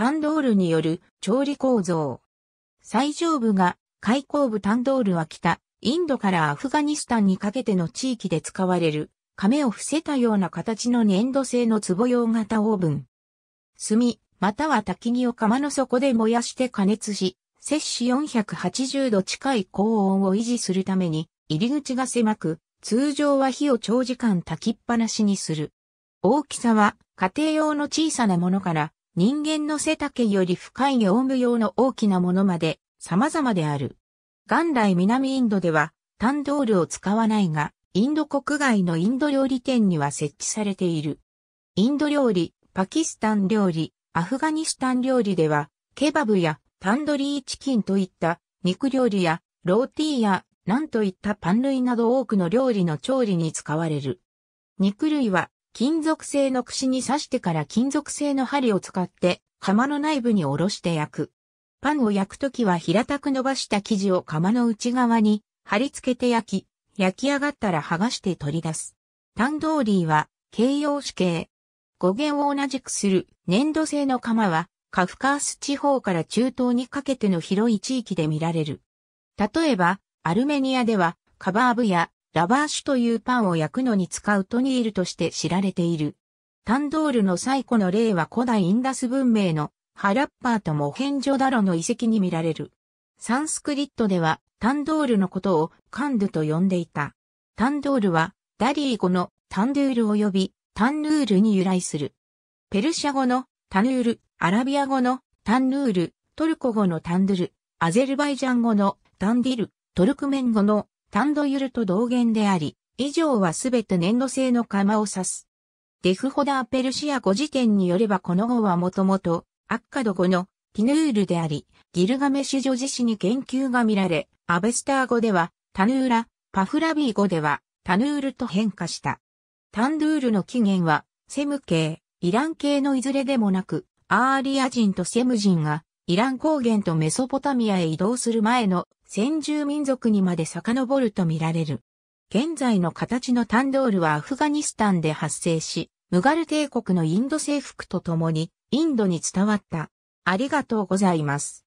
タンドールによる調理構造。最上部が開口部タンドールは北、インドからアフガニスタンにかけての地域で使われる、亀を伏せたような形の粘土製の壺用型オーブン。炭、または焚き木を釜の底で燃やして加熱し、摂氏480度近い高温を維持するために、入り口が狭く、通常は火を長時間焚きっぱなしにする。大きさは家庭用の小さなものから人間の背丈より深い業務用の大きなものまで様々である。元来南インドではタンドールを使わないが、インド国外のインド料理店には設置されている。インド料理、パキスタン料理、アフガニスタン料理では、ケバブやタンドリーチキンといった肉料理やローティーやなんといったパン類など多くの料理の調理に使われる。肉類は金属製の串に刺してから金属製の針を使って釜の内部におろして焼く。パンを焼くときは平たく伸ばした生地を釜の内側に貼り付けて焼き、焼き上がったら剥がして取り出す。タンドーリーは形容詞形。語源を同じくする粘土製の釜はカフカース地方から中東にかけての広い地域で見られる。例えば、アルメニアではカバーブやラバーシュというパンを焼くのに使うトニールとして知られている。タンドールの最古の例は古代インダス文明のハラッパーとモヘンジョダロの遺跡に見られる。サンスクリットではタンドールのことをカンドゥと呼んでいた。タンドールはダリー語のタンドゥール及びタンヌールに由来する。ペルシャ語のタヌール、アラビア語のタンヌール、トルコ語のタンドゥル、アゼルバイジャン語のタンディル、トルクメン語のタンドユルと同源であり、以上はすべて粘土製の釜を指す。デフホダーペルシア語辞典によればこの語はもともと、アッカド語のティヌールであり、ギルガメシュ女子史に研究が見られ、アベスター語では、タヌーラ、パフラビー語では、タヌールと変化した。タンドゥールの起源は、セム系、イラン系のいずれでもなく、アーリア人とセム人がイラン高原とメソポタミアへ移動する前の先住民族にまで遡ると見られる。現在の形のタンドールはアフガニスタンで発生し、ムガル帝国のインド征服とともにインドに伝わった。ありがとうございます。